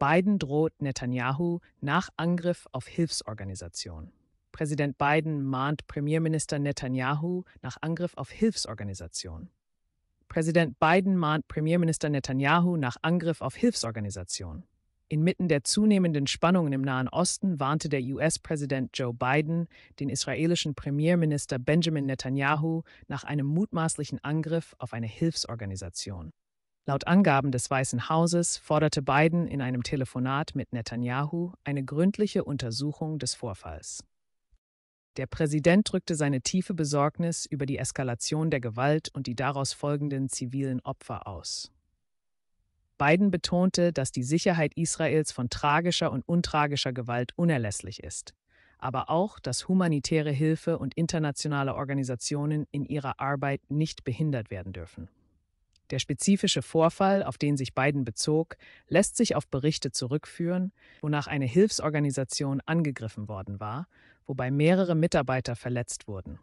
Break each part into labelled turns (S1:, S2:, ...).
S1: Biden droht Netanyahu nach Angriff auf Hilfsorganisationen. Präsident Biden mahnt Premierminister Netanyahu nach Angriff auf Hilfsorganisationen. Präsident Biden mahnt Premierminister Netanyahu nach Angriff auf Hilfsorganisationen. Inmitten der zunehmenden Spannungen im Nahen Osten warnte der US-Präsident Joe Biden den israelischen Premierminister Benjamin Netanyahu nach einem mutmaßlichen Angriff auf eine Hilfsorganisation. Laut Angaben des Weißen Hauses forderte Biden in einem Telefonat mit Netanyahu eine gründliche Untersuchung des Vorfalls. Der Präsident drückte seine tiefe Besorgnis über die Eskalation der Gewalt und die daraus folgenden zivilen Opfer aus. Biden betonte, dass die Sicherheit Israels von tragischer und untragischer Gewalt unerlässlich ist, aber auch, dass humanitäre Hilfe und internationale Organisationen in ihrer Arbeit nicht behindert werden dürfen. Der spezifische Vorfall, auf den sich Biden bezog, lässt sich auf Berichte zurückführen, wonach eine Hilfsorganisation angegriffen worden war, wobei mehrere Mitarbeiter verletzt wurden.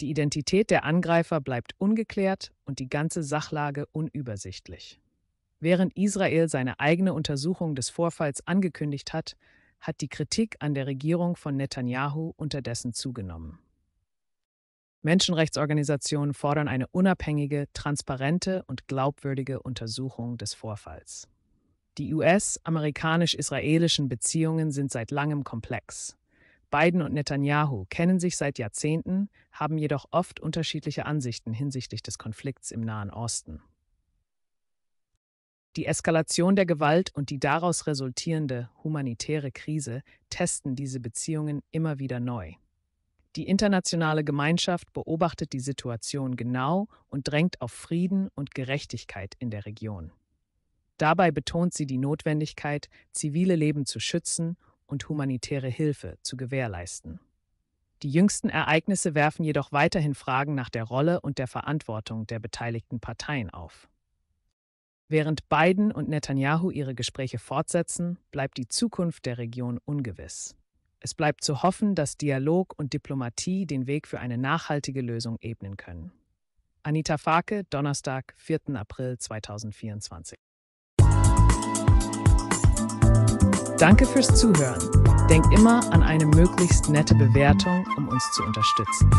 S1: Die Identität der Angreifer bleibt ungeklärt und die ganze Sachlage unübersichtlich. Während Israel seine eigene Untersuchung des Vorfalls angekündigt hat, hat die Kritik an der Regierung von Netanyahu unterdessen zugenommen. Menschenrechtsorganisationen fordern eine unabhängige, transparente und glaubwürdige Untersuchung des Vorfalls. Die US-amerikanisch-israelischen Beziehungen sind seit langem komplex. Biden und Netanyahu kennen sich seit Jahrzehnten, haben jedoch oft unterschiedliche Ansichten hinsichtlich des Konflikts im Nahen Osten. Die Eskalation der Gewalt und die daraus resultierende humanitäre Krise testen diese Beziehungen immer wieder neu. Die internationale Gemeinschaft beobachtet die Situation genau und drängt auf Frieden und Gerechtigkeit in der Region. Dabei betont sie die Notwendigkeit, zivile Leben zu schützen und humanitäre Hilfe zu gewährleisten. Die jüngsten Ereignisse werfen jedoch weiterhin Fragen nach der Rolle und der Verantwortung der beteiligten Parteien auf. Während Biden und Netanyahu ihre Gespräche fortsetzen, bleibt die Zukunft der Region ungewiss. Es bleibt zu hoffen, dass Dialog und Diplomatie den Weg für eine nachhaltige Lösung ebnen können. Anita Farke, Donnerstag, 4. April 2024. Danke fürs Zuhören. Denkt immer an eine möglichst nette Bewertung, um uns zu unterstützen.